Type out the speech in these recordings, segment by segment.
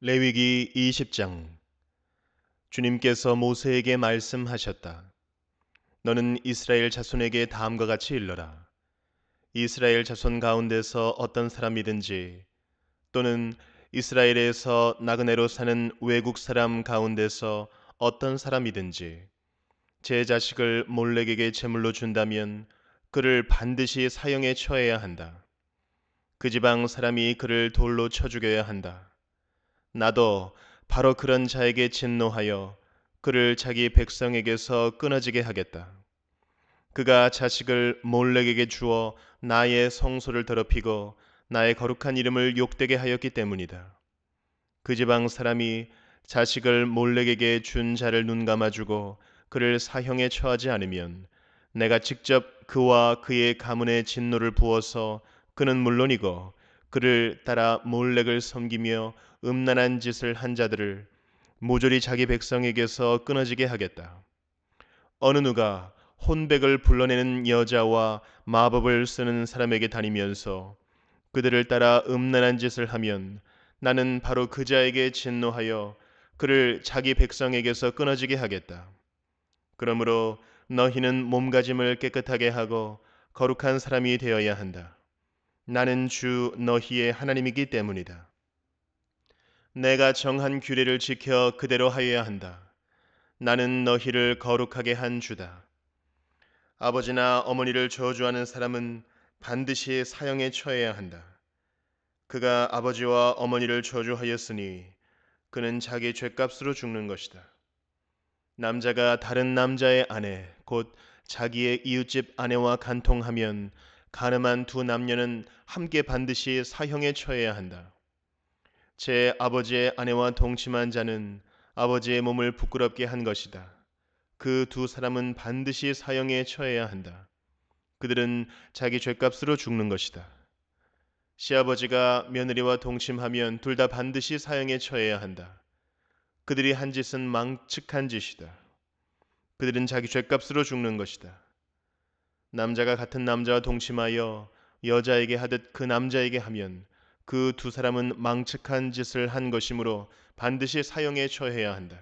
레위기 20장 주님께서 모세에게 말씀하셨다. 너는 이스라엘 자손에게 다음과 같이 일러라. 이스라엘 자손 가운데서 어떤 사람이든지 또는 이스라엘에서 나그네로 사는 외국 사람 가운데서 어떤 사람이든지 제 자식을 몰렉에게 제물로 준다면 그를 반드시 사형에 처해야 한다. 그 지방 사람이 그를 돌로 쳐 죽여야 한다. 나도 바로 그런 자에게 진노하여 그를 자기 백성에게서 끊어지게 하겠다. 그가 자식을 몰렉에게 주어 나의 성소를 더럽히고 나의 거룩한 이름을 욕되게 하였기 때문이다. 그 지방 사람이 자식을 몰렉에게 준 자를 눈감아주고 그를 사형에 처하지 않으면 내가 직접 그와 그의 가문의 진노를 부어서 그는 물론이고 그를 따라 몰렉을 섬기며 음란한 짓을 한 자들을 모조리 자기 백성에게서 끊어지게 하겠다. 어느 누가 혼백을 불러내는 여자와 마법을 쓰는 사람에게 다니면서 그들을 따라 음란한 짓을 하면 나는 바로 그 자에게 진노하여 그를 자기 백성에게서 끊어지게 하겠다. 그러므로 너희는 몸가짐을 깨끗하게 하고 거룩한 사람이 되어야 한다. 나는 주 너희의 하나님이기 때문이다. 내가 정한 규례를 지켜 그대로 하여야 한다. 나는 너희를 거룩하게 한 주다. 아버지나 어머니를 저주하는 사람은 반드시 사형에 처해야 한다. 그가 아버지와 어머니를 저주하였으니 그는 자기 죄값으로 죽는 것이다. 남자가 다른 남자의 아내, 곧 자기의 이웃집 아내와 간통하면 가늠한 두 남녀는 함께 반드시 사형에 처해야 한다. 제 아버지의 아내와 동침한 자는 아버지의 몸을 부끄럽게 한 것이다. 그 두 사람은 반드시 사형에 처해야 한다. 그들은 자기 죄값으로 죽는 것이다. 시아버지가 며느리와 동침하면 둘 다 반드시 사형에 처해야 한다. 그들이 한 짓은 망측한 짓이다. 그들은 자기 죄값으로 죽는 것이다. 남자가 같은 남자와 동침하여 여자에게 하듯 그 남자에게 하면 그두 사람은 망측한 짓을 한 것이므로 반드시 사형에 처해야 한다.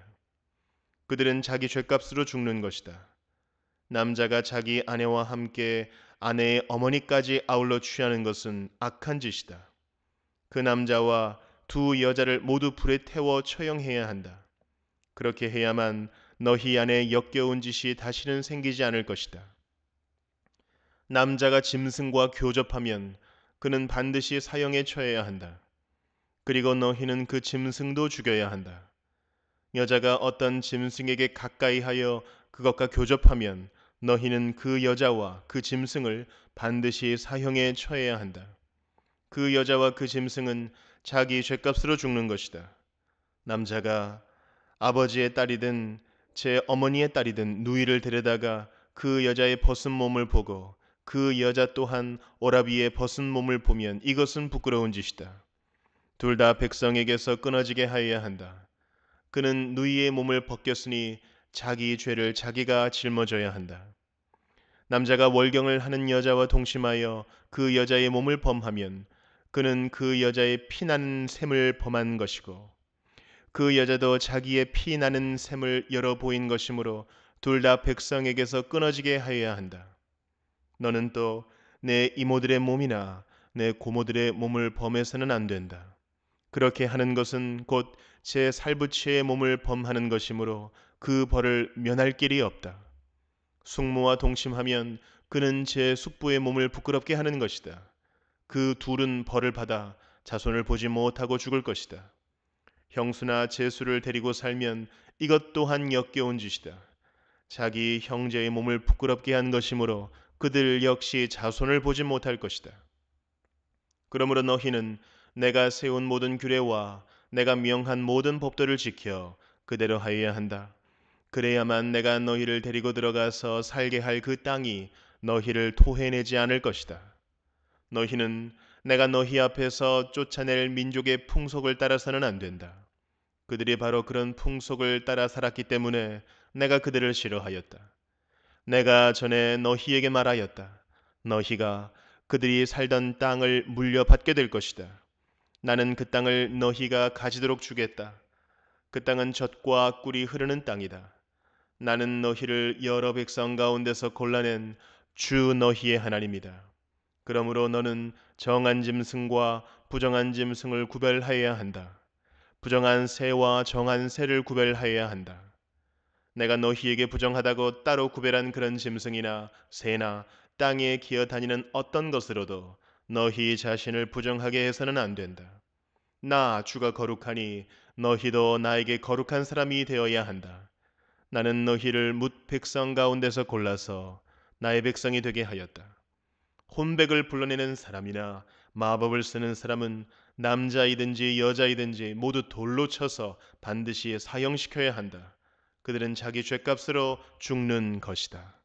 그들은 자기 죄값으로 죽는 것이다. 남자가 자기 아내와 함께 아내의 어머니까지 아울러 취하는 것은 악한 짓이다. 그 남자와 두 여자를 모두 불에 태워 처형해야 한다. 그렇게 해야만 너희 안에 역겨운 짓이 다시는 생기지 않을 것이다. 남자가 짐승과 교접하면 그는 반드시 사형에 처해야 한다. 그리고 너희는 그 짐승도 죽여야 한다. 여자가 어떤 짐승에게 가까이 하여 그것과 교접하면 너희는 그 여자와 그 짐승을 반드시 사형에 처해야 한다. 그 여자와 그 짐승은 자기 죄값으로 죽는 것이다. 남자가 아버지의 딸이든 제 어머니의 딸이든 누이를 데려다가 그 여자의 벗은 몸을 보고 그 여자 또한 오라비의 벗은 몸을 보면 이것은 부끄러운 짓이다. 둘 다 백성에게서 끊어지게 하여야 한다. 그는 누이의 몸을 벗겼으니 자기 죄를 자기가 짊어져야 한다. 남자가 월경을 하는 여자와 동심하여 그 여자의 몸을 범하면 그는 그 여자의 피나는 샘을 범한 것이고 그 여자도 자기의 피나는 샘을 열어 보인 것이므로 둘 다 백성에게서 끊어지게 하여야 한다. 너는 또 내 이모들의 몸이나 내 고모들의 몸을 범해서는 안 된다. 그렇게 하는 것은 곧 제 살부치의 몸을 범하는 것이므로 그 벌을 면할 길이 없다. 숙모와 동침하면 그는 제 숙부의 몸을 부끄럽게 하는 것이다. 그 둘은 벌을 받아 자손을 보지 못하고 죽을 것이다. 형수나 제수를 데리고 살면 이것 또한 역겨운 짓이다. 자기 형제의 몸을 부끄럽게 한 것이므로 그들 역시 자손을 보지 못할 것이다. 그러므로 너희는 내가 세운 모든 규례와 내가 명한 모든 법도를 지켜 그대로 하여야 한다. 그래야만 내가 너희를 데리고 들어가서 살게 할 그 땅이 너희를 토해내지 않을 것이다. 너희는 내가 너희 앞에서 쫓아낼 민족의 풍속을 따라서는 안 된다. 그들이 바로 그런 풍속을 따라 살았기 때문에 내가 그들을 싫어하였다. 내가 전에 너희에게 말하였다. 너희가 그들이 살던 땅을 물려받게 될 것이다. 나는 그 땅을 너희가 가지도록 주겠다. 그 땅은 젖과 꿀이 흐르는 땅이다. 나는 너희를 여러 백성 가운데서 골라낸 주 너희의 하나님이다. 그러므로 너는 정한 짐승과 부정한 짐승을 구별하여야 한다. 부정한 새와 정한 새를 구별하여야 한다. 내가 너희에게 부정하다고 따로 구별한 그런 짐승이나 새나 땅에 기어다니는 어떤 것으로도 너희 자신을 부정하게 해서는 안 된다. 나 주가 거룩하니 너희도 나에게 거룩한 사람이 되어야 한다. 나는 너희를 뭇 백성 가운데서 골라서 나의 백성이 되게 하였다. 혼백을 불러내는 사람이나 마법을 쓰는 사람은 남자이든지 여자이든지 모두 돌로 쳐서 반드시 사형시켜야 한다. 그들은 자기 죄값으로 죽는 것이다.